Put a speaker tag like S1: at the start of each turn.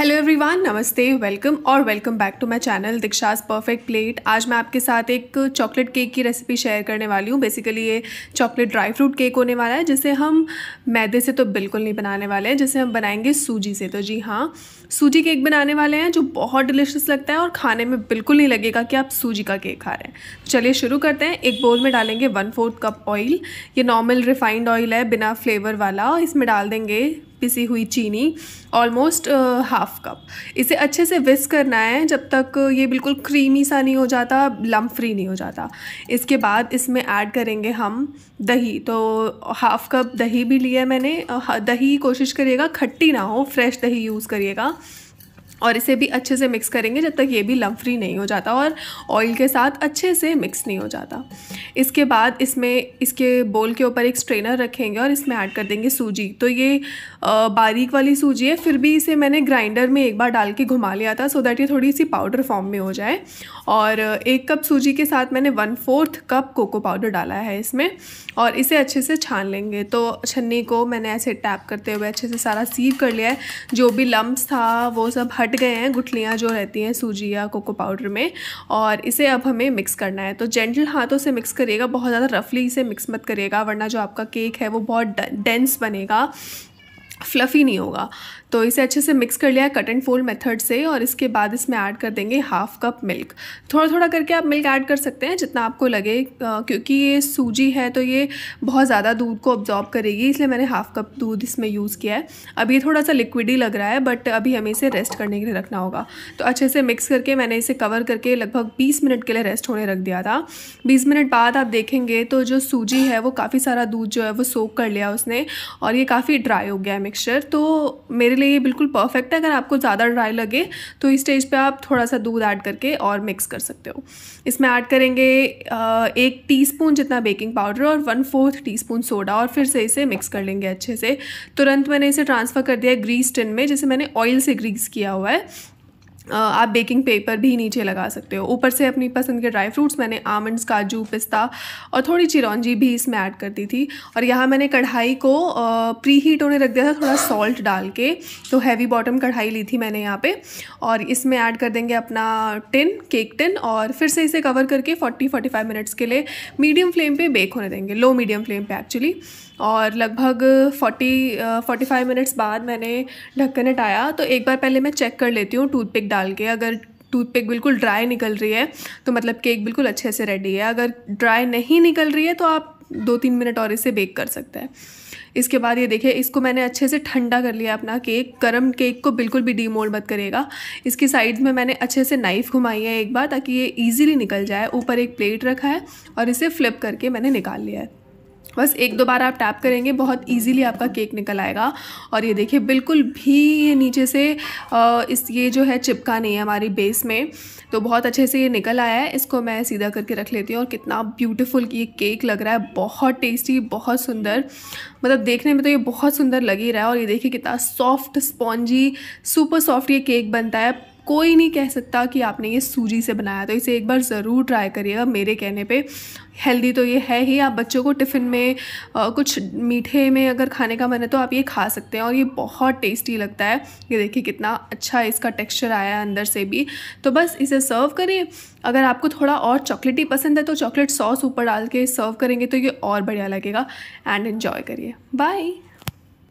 S1: hello everyone नमस्ते welcome और welcome back to my channel Diksha's perfect plate आज मैं आपके साथ एक चॉकलेट केक की रेसिपी शेयर करने वाली हूँ बेसिकली ये चॉकलेट ड्राई फ्रूट केक होने वाला है जिसे हम मैदे से तो बिल्कुल नहीं बनाने वाले हैं जिसे हम बनाएंगे सूजी से तो जी हाँ सूजी केक बनाने वाले हैं जो बहुत डिलिशियस लगता है और खाने में बिल्कुल नहीं लगेगा कि आप सूजी का केक खा रहे हैं तो चलिए शुरू करते हैं एक बोल में डालेंगे वन फोर्थ कप ऑयल ये नॉर्मल रिफाइंड ऑयल है बिना फ्लेवर वाला इसमें डाल देंगे पिसी हुई चीनी ऑलमोस्ट हाफ कप इसे अच्छे से विस्क करना है जब तक ये बिल्कुल क्रीमी सा नहीं हो जाता लम फ्री नहीं हो जाता इसके बाद इसमें ऐड करेंगे हम दही तो हाफ कप दही भी लिया मैंने दही कोशिश करिएगा खट्टी ना हो फ्रेश दही यूज़ करिएगा और इसे भी अच्छे से मिक्स करेंगे जब तक ये भी लम फ्री नहीं हो जाता और ऑयल के साथ अच्छे से मिक्स नहीं हो जाता इसके बाद इसमें इसके बोल के ऊपर एक स्ट्रेनर रखेंगे और इसमें ऐड कर देंगे सूजी तो ये बारीक वाली सूजी है फिर भी इसे मैंने ग्राइंडर में एक बार डाल के घुमा लिया था सो so दैट ये थोड़ी सी पाउडर फॉर्म में हो जाए और एक कप सूजी के साथ मैंने one fourth cup cocoa powder डाला है इसमें और इसे अच्छे से छान लेंगे तो छन्नी को मैंने ऐसे टैप करते हुए अच्छे से सारा सीव कर लिया है जो भी लम्ब था वो सब हट कट गए हैं गुठलियाँ जो रहती हैं सूजी या कोको पाउडर में और इसे अब हमें मिक्स करना है तो जेंटल हाथों से मिक्स करिएगा बहुत ज़्यादा रफली इसे मिक्स मत करिएगा वरना जो आपका केक है वो बहुत डेंस बनेगा फ्लफ़ी नहीं होगा तो इसे अच्छे से मिक्स कर लिया है कट एंड फोल्ड मेथड से और इसके बाद इसमें ऐड कर देंगे हाफ कप मिल्क थोड़ा थोड़ा करके आप मिल्क ऐड कर सकते हैं जितना आपको लगे क्योंकि ये सूजी है तो ये बहुत ज़्यादा दूध को ऑब्जॉर्ब करेगी इसलिए मैंने हाफ कप दूध इसमें यूज़ किया है अब ये थोड़ा सा लिक्विड ही लग रहा है बट अभी हमें इसे रेस्ट करने के लिए रखना होगा तो अच्छे से मिक्स करके मैंने इसे कवर करके लगभग बीस मिनट के लिए रेस्ट होने रख दिया था बीस मिनट बाद आप देखेंगे तो जो सूजी है वो काफ़ी सारा दूध जो है वो सोख कर लिया उसने और ये काफ़ी ड्राई हो गया है मिक्सचर तो मेरे लिए ये बिल्कुल परफेक्ट है अगर आपको ज़्यादा ड्राई लगे तो इस स्टेज पे आप थोड़ा सा दूध ऐड करके और मिक्स कर सकते हो इसमें ऐड करेंगे एक टीस्पून जितना बेकिंग पाउडर और वन फोर्थ टीस्पून सोडा और फिर से इसे मिक्स कर लेंगे अच्छे से तुरंत मैंने इसे ट्रांसफ़र कर दिया ग्रीस टिन में जिसे मैंने ऑयल से ग्रीस किया हुआ है आप बेकिंग पेपर भी नीचे लगा सकते हो ऊपर से अपनी पसंद के ड्राई फ्रूट्स मैंने आमंड्स काजू पिस्ता और थोड़ी चिरौंजी भी इसमें ऐड कर दी थी और यहाँ मैंने कढ़ाई को प्री हीट होने रख दिया था थोड़ा सॉल्ट डाल के तो हैवी बॉटम कढ़ाई ली थी मैंने यहाँ पे और इसमें ऐड कर देंगे अपना टिन केक टिन और फिर से इसे कवर करके फोर्टी फोर्टी मिनट्स के लिए मीडियम फ्लेम पर बेक होने देंगे लो मीडियम फ्लेम पर एक्चुअली और लगभग फोर्टी फोर्टी मिनट्स बाद मैंने ढक्कन हटाया तो एक बार पहले मैं चेक कर लेती हूँ टूथपिक डाल के अगर टूथपिक बिल्कुल ड्राई निकल रही है तो मतलब केक बिल्कुल अच्छे से रेडी है अगर ड्राई नहीं निकल रही है तो आप दो तीन मिनट और इसे बेक कर सकते हैं इसके बाद ये देखिए इसको मैंने अच्छे से ठंडा कर लिया अपना केक गर्म केक को बिल्कुल भी डीमोल्ड मत करेगा इसकी साइड्स में मैंने अच्छे से नाइफ़ घुमाई है एक बार ताकि ये ईजिली निकल जाए ऊपर एक प्लेट रखा है और इसे फ्लिप करके मैंने निकाल लिया है बस एक दो बार आप टैप करेंगे बहुत इजीली आपका केक निकल आएगा और ये देखिए बिल्कुल भी ये नीचे से इस ये जो है चिपका नहीं है हमारी बेस में तो बहुत अच्छे से ये निकल आया है इसको मैं सीधा करके रख लेती हूँ और कितना ब्यूटीफुल ये केक लग रहा है बहुत टेस्टी बहुत सुंदर मतलब देखने में तो ये बहुत सुंदर लग ही रहा है और ये देखिए कितना सॉफ्ट स्पॉन्जी सुपर सॉफ्ट ये केक बनता है कोई नहीं कह सकता कि आपने ये सूजी से बनाया तो इसे एक बार ज़रूर ट्राई करिएगा मेरे कहने पे हेल्दी तो ये है ही आप बच्चों को टिफ़िन में आ, कुछ मीठे में अगर खाने का मन है तो आप ये खा सकते हैं और ये बहुत टेस्टी लगता है ये देखिए कितना अच्छा इसका टेक्स्चर आया है अंदर से भी तो बस इसे सर्व करिए अगर आपको थोड़ा और चॉकलेटी पसंद है तो चॉकलेट सॉस ऊपर डाल के सर्व करेंगे तो ये और बढ़िया लगेगा एंड इन्जॉय करिए बाय